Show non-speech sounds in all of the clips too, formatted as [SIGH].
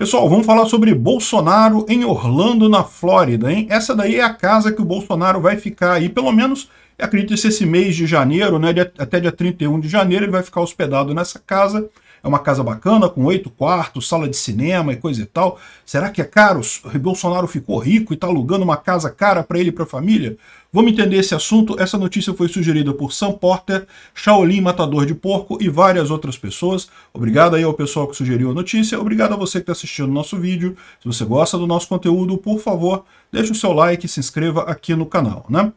Pessoal, vamos falar sobre Bolsonaro em Orlando, na Flórida, hein? Essa daí é a casa que o Bolsonaro vai ficar aí, pelo menos, acredito, esse mês de janeiro, né? Até dia 31 de janeiro ele vai ficar hospedado nessa casa. É uma casa bacana, com oito quartos, sala de cinema e coisa e tal. Será que é caro? O Bolsonaro ficou rico e está alugando uma casa cara para ele e para a família? Vamos entender esse assunto. Essa notícia foi sugerida por Sam Porter, Shaolin Matador de Porco e várias outras pessoas. Obrigado aí ao pessoal que sugeriu a notícia. Obrigado a você que está assistindo o nosso vídeo. Se você gosta do nosso conteúdo, por favor, deixe o seu like e se inscreva aqui no canal, né?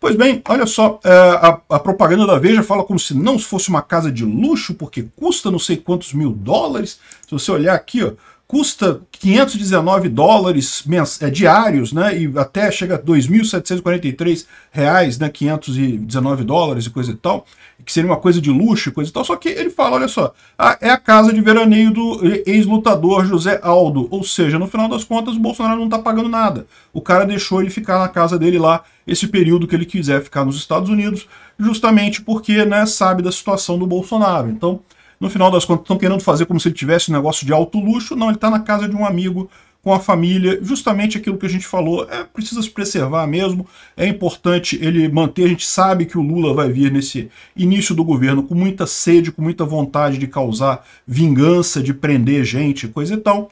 Pois bem, olha só, é, a, a, propaganda da Veja fala como se não fosse uma casa de luxo, porque custa não sei quantos mil dólares. Se você olhar aqui, ó, custa 519 dólares é, diários, né? E até chega a 2.743 reais, né? 519 dólares e coisa e tal, que seria uma coisa de luxo, coisa e tal. Só que ele fala, olha só, a, ah, é a casa de veraneio do ex-lutador José Aldo. Ou seja, no final das contas, o Bolsonaro não está pagando nada. O cara deixou ele ficar na casa dele lá esse período que ele quiser ficar nos Estados Unidos, justamente porque, né, sabe da situação do Bolsonaro. Então, no final das contas, estão querendo fazer como se ele tivesse um negócio de alto luxo. Não, ele está na casa de um amigo, com a família, justamente aquilo que a gente falou, é, precisa se preservar mesmo, é importante ele manter, a gente sabe que o Lula vai vir nesse início do governo com muita sede, com muita vontade de causar vingança, de prender gente, coisa e tal.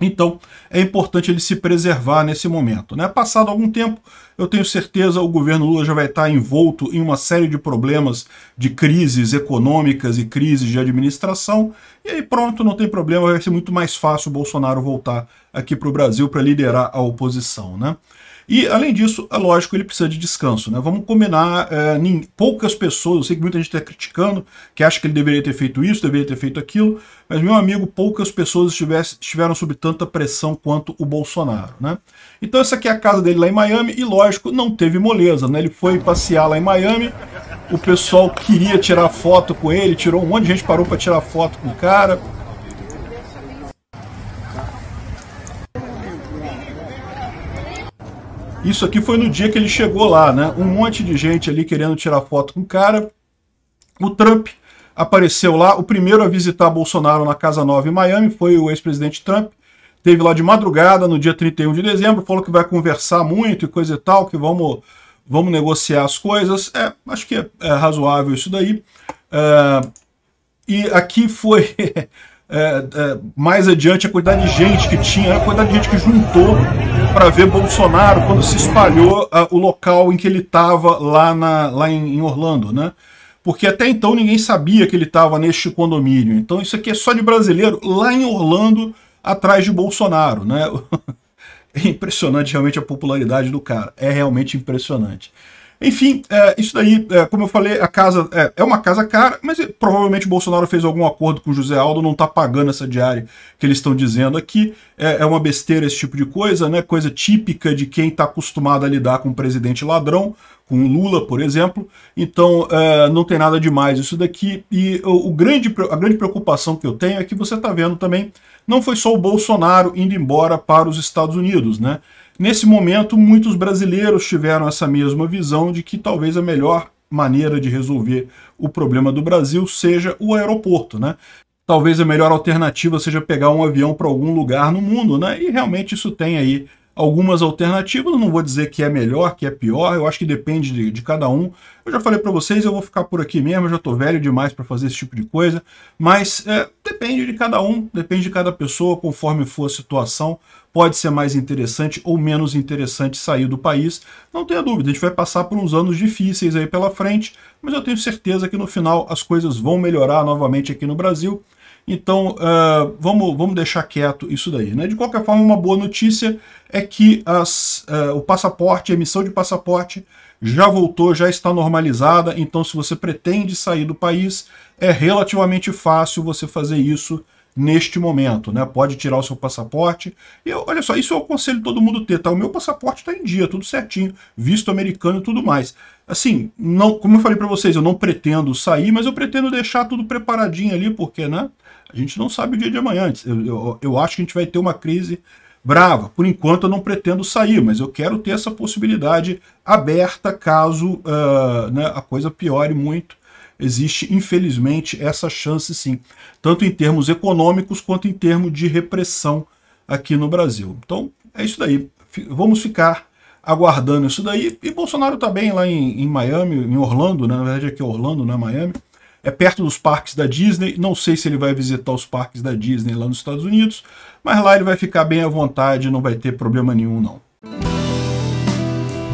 Então, é importante ele se preservar nesse momento. Né? Passado algum tempo, eu tenho certeza o governo Lula já vai estar envolto em uma série de problemas de crises econômicas e crises de administração, e aí pronto, não tem problema, vai ser muito mais fácil o Bolsonaro voltar aqui para o Brasil para liderar a oposição, né? E, além disso, é lógico, ele precisa de descanso, né? Vamos combinar, é, poucas pessoas, eu sei que muita gente está criticando, que acha que ele deveria ter feito isso, deveria ter feito aquilo, mas, meu amigo, poucas pessoas estiveram sob tanta pressão quanto o Bolsonaro, né? Então, essa aqui é a casa dele lá em Miami, e lógico, lógico, não teve moleza, né? Ele foi passear lá em Miami, o pessoal queria tirar foto com ele, tirou um monte de gente, parou para tirar foto com o cara. Isso aqui foi no dia que ele chegou lá, né? Um monte de gente ali querendo tirar foto com o cara. O Trump apareceu lá, o primeiro a visitar Bolsonaro na Casa Nova em Miami foi o ex-presidente Trump teve lá de madrugada, no dia 31 de dezembro, falou que vai conversar muito e coisa e tal, que vamos, vamos negociar as coisas. É, acho que é, é razoável isso daí. É, e aqui foi... [LAUGHS] É, é, mais adiante a quantidade de gente que tinha, a quantidade de gente que juntou para ver Bolsonaro quando se espalhou a, o local em que ele estava lá, na, lá em, em, Orlando, né? Porque até então ninguém sabia que ele estava neste condomínio. Então isso aqui é só de brasileiro lá em Orlando atrás de Bolsonaro, né? [LAUGHS] É impressionante realmente a popularidade do cara. É realmente impressionante. Enfim, é, isso daí, é, como eu falei, a casa é, é, uma casa cara, mas provavelmente o Bolsonaro fez algum acordo com o José Aldo, não está pagando essa diária que eles estão dizendo aqui. É, é, uma besteira esse tipo de coisa, né? Coisa típica de quem está acostumado a lidar com um presidente ladrão, com o Lula, por exemplo. Então, é, não tem nada demais isso daqui. E o, o, grande, a grande preocupação que eu tenho é que você está vendo também, não foi só o Bolsonaro indo embora para os Estados Unidos, né? Nesse momento, muitos brasileiros tiveram essa mesma visão de que talvez a melhor maneira de resolver o problema do Brasil seja o aeroporto, né? Talvez a melhor alternativa seja pegar um avião para algum lugar no mundo, né? E realmente isso tem aí algumas alternativas, não vou dizer que é melhor, que é pior, eu acho que depende de, de cada um. Eu já falei para vocês, eu vou ficar por aqui mesmo, eu já estou velho demais para fazer esse tipo de coisa, mas é, depende de cada um, depende de cada pessoa, conforme for a situação pode ser mais interessante ou menos interessante sair do país. Não tenha dúvida, a gente vai passar por uns anos difíceis aí pela frente, mas eu tenho certeza que no final as coisas vão melhorar novamente aqui no Brasil. Então, uh, vamos, vamos deixar quieto isso daí. Né? De qualquer forma, uma boa notícia é que as, uh, o passaporte, a emissão de passaporte, já voltou, já está normalizada. Então, se você pretende sair do país, é relativamente fácil você fazer isso neste momento, né? Pode tirar o seu passaporte. E olha só, isso eu aconselho todo mundo ter, tá? O meu passaporte está em dia, tudo certinho, visto americano e tudo mais. Assim, não, como eu falei para vocês, eu não pretendo sair, mas eu pretendo deixar tudo preparadinho ali, porque, né? A gente não sabe o dia de amanhã. Eu, eu, eu acho que a gente vai ter uma crise brava. Por enquanto eu não pretendo sair, mas eu quero ter essa possibilidade aberta caso uh, né, a coisa piore muito existe, infelizmente, essa chance sim, tanto em termos econômicos quanto em termos de repressão aqui no Brasil. Então, é isso daí. Vamos ficar aguardando isso daí. E Bolsonaro está bem lá em, em, Miami, em Orlando, né? na verdade aqui é Orlando, não é Miami. É perto dos parques da Disney. Não sei se ele vai visitar os parques da Disney lá nos Estados Unidos, mas lá ele vai ficar bem à vontade, não vai ter problema nenhum não.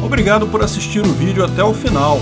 Obrigado por assistir o vídeo até o final.